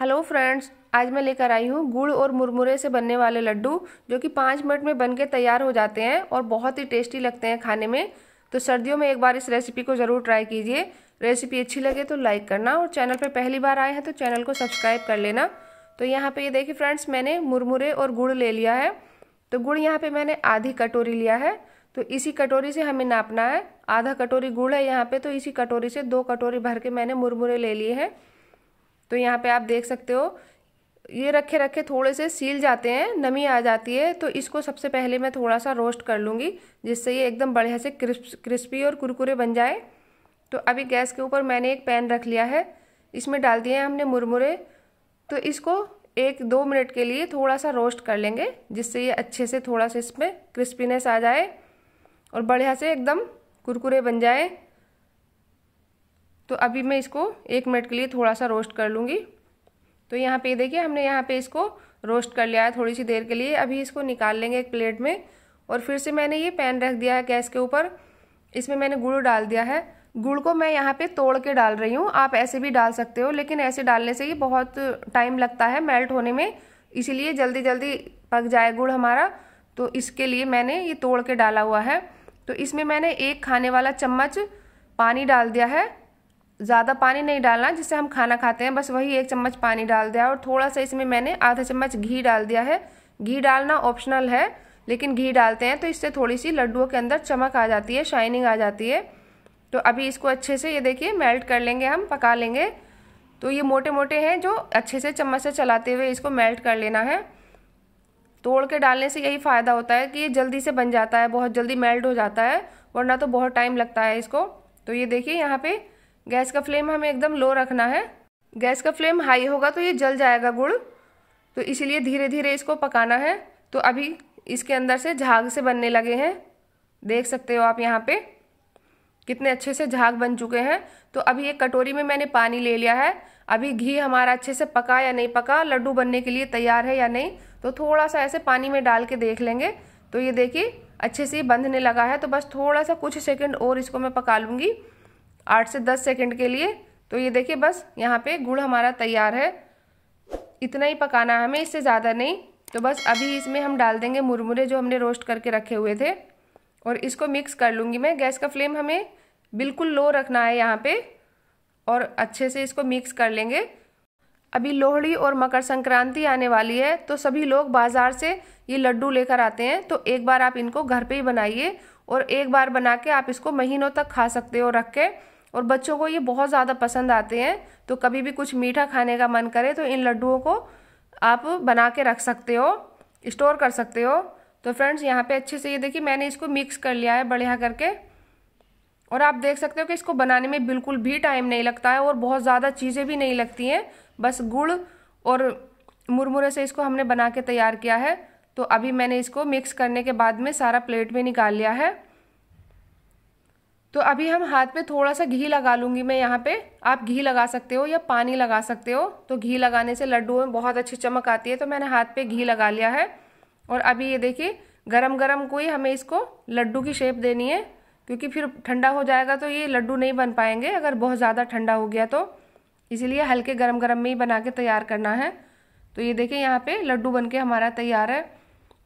hello friends आज मैं लेकर आई हूँ गुड़ और मुरमुरे से बनने वाले लड्डू जो कि पाँच मिनट में बन के तैयार हो जाते हैं और बहुत ही टेस्टी लगते हैं खाने में तो सर्दियों में एक बार इस रेसिपी को ज़रूर ट्राई कीजिए रेसिपी अच्छी लगे तो लाइक करना और चैनल पर पहली बार आए हैं तो चैनल को सब्सक्राइब कर लेना तो यहाँ पर ये देखिए फ्रेंड्स मैंने मुरमुरे और गुड़ ले लिया है तो गुड़ यहाँ पर मैंने आधी कटोरी लिया है तो इसी कटोरी से हमें नापना है आधा कटोरी गुड़ है यहाँ पर तो इसी कटोरी से दो कटोरी भर के मैंने मुरमुरे ले लिए हैं तो यहाँ पे आप देख सकते हो ये रखे रखे थोड़े से सील जाते हैं नमी आ जाती है तो इसको सबसे पहले मैं थोड़ा सा रोस्ट कर लूँगी जिससे ये एकदम बढ़िया से क्रिस्प क्रिस्पी और कुरकुरे बन जाए तो अभी गैस के ऊपर मैंने एक पैन रख लिया है इसमें डाल दिए हैं हमने मुरमुरे तो इसको एक दो मिनट के लिए थोड़ा सा रोस्ट कर लेंगे जिससे ये अच्छे से थोड़ा सा इसमें क्रिस्पीनेस आ जाए और बढ़िया से एकदम कुरकुरे बन जाए तो अभी मैं इसको एक मिनट के लिए थोड़ा सा रोस्ट कर लूँगी तो यहाँ पे देखिए हमने यहाँ पे इसको रोस्ट कर लिया है थोड़ी सी देर के लिए अभी इसको निकाल लेंगे एक प्लेट में और फिर से मैंने ये पैन रख दिया है गैस के ऊपर इसमें मैंने गुड़ डाल दिया है गुड़ को मैं यहाँ पे तोड़ के डाल रही हूँ आप ऐसे भी डाल सकते हो लेकिन ऐसे डालने से ये बहुत टाइम लगता है मेल्ट होने में इसीलिए जल्दी जल्दी पक जाए गुड़ हमारा तो इसके लिए मैंने ये तोड़ के डाला हुआ है तो इसमें मैंने एक खाने वाला चम्मच पानी डाल दिया है ज़्यादा पानी नहीं डालना जिससे हम खाना खाते हैं बस वही एक चम्मच पानी डाल दिया और थोड़ा सा इसमें मैंने आधा चम्मच घी डाल दिया है घी डालना ऑप्शनल है लेकिन घी डालते हैं तो इससे थोड़ी सी लड्डुओं के अंदर चमक आ जाती है शाइनिंग आ जाती है तो अभी इसको अच्छे से ये देखिए मेल्ट कर लेंगे हम पका लेंगे तो ये मोटे मोटे हैं जो अच्छे से चम्मच से चलाते हुए इसको मेल्ट कर लेना है तोड़ के डालने से यही फ़ायदा होता है कि ये जल्दी से बन जाता है बहुत जल्दी मेल्ट हो जाता है वरना तो बहुत टाइम लगता है इसको तो ये देखिए यहाँ पर गैस का फ्लेम हमें एकदम लो रखना है गैस का फ्लेम हाई होगा तो ये जल जाएगा गुड़ तो इसीलिए धीरे धीरे इसको पकाना है तो अभी इसके अंदर से झाग से बनने लगे हैं देख सकते हो आप यहाँ पे कितने अच्छे से झाग बन चुके हैं तो अभी एक कटोरी में मैंने पानी ले लिया है अभी घी हमारा अच्छे से पका या नहीं पका लड्डू बनने के लिए तैयार है या नहीं तो थोड़ा सा ऐसे पानी में डाल के देख लेंगे तो ये देखिए अच्छे से बंधने लगा है तो बस थोड़ा सा कुछ सेकंड और इसको मैं पका लूँगी आठ से दस सेकेंड के लिए तो ये देखिए बस यहाँ पे गुड़ हमारा तैयार है इतना ही पकाना है हमें इससे ज़्यादा नहीं तो बस अभी इसमें हम डाल देंगे मुरमुरे जो हमने रोस्ट करके रखे हुए थे और इसको मिक्स कर लूँगी मैं गैस का फ्लेम हमें बिल्कुल लो रखना है यहाँ पे और अच्छे से इसको मिक्स कर लेंगे अभी लोहड़ी और मकर संक्रांति आने वाली है तो सभी लोग बाज़ार से ये लड्डू लेकर आते हैं तो एक बार आप इनको घर पर ही बनाइए और एक बार बना के आप इसको महीनों तक खा सकते हो रख के और बच्चों को ये बहुत ज़्यादा पसंद आते हैं तो कभी भी कुछ मीठा खाने का मन करे तो इन लड्डुओं को आप बना के रख सकते हो स्टोर कर सकते हो तो फ्रेंड्स यहाँ पे अच्छे से ये देखिए मैंने इसको मिक्स कर लिया है बढ़िया करके और आप देख सकते हो कि इसको बनाने में बिल्कुल भी टाइम नहीं लगता है और बहुत ज़्यादा चीज़ें भी नहीं लगती हैं बस गुड़ और मुरमुरे से इसको हमने बना के तैयार किया है तो अभी मैंने इसको मिक्स करने के बाद में सारा प्लेट में निकाल लिया है तो अभी हम हाथ पे थोड़ा सा घी लगा लूँगी मैं यहाँ पे आप घी लगा सकते हो या पानी लगा सकते हो तो घी लगाने से लड्डू में बहुत अच्छी चमक आती है तो मैंने हाथ पे घी लगा लिया है और अभी ये देखिए गरम गरम को ही हमें इसको लड्डू की शेप देनी है क्योंकि फिर ठंडा हो जाएगा तो ये लड्डू नहीं बन पाएंगे अगर बहुत ज़्यादा ठंडा हो गया तो इसीलिए हल्के गर्म गरम में ही बना के तैयार करना है तो ये देखिए यहाँ पर लड्डू बन के हमारा तैयार है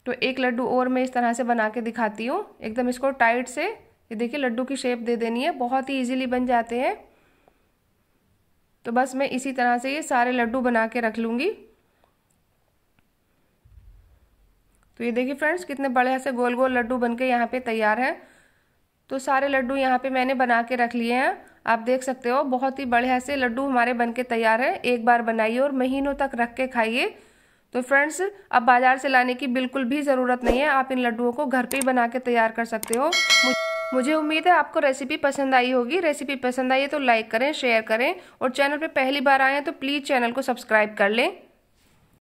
तो एक लड्डू और मैं इस तरह से बना के दिखाती हूँ एकदम इसको टाइट से ये देखिए लड्डू की शेप दे देनी है बहुत ही इजीली बन जाते हैं तो बस मैं इसी तरह से ये सारे लड्डू बना के रख लूँगी तो ये देखिए फ्रेंड्स कितने बड़े ऐसे गोल गोल लड्डू बन के यहाँ पे तैयार हैं तो सारे लड्डू यहाँ पे मैंने बना के रख लिए हैं आप देख सकते हो बहुत ही बढ़िया से लड्डू हमारे बन के तैयार हैं एक बार बनाइए और महीनों तक रख के खाइए तो फ्रेंड्स अब बाज़ार से लाने की बिल्कुल भी ज़रूरत नहीं है आप इन लड्डुओं को घर पे ही बना के तैयार कर सकते हो मुझे मुझे उम्मीद है आपको रेसिपी पसंद आई होगी रेसिपी पसंद आई है तो लाइक करें शेयर करें और चैनल पर पहली बार आए हैं तो प्लीज़ चैनल को सब्सक्राइब कर लें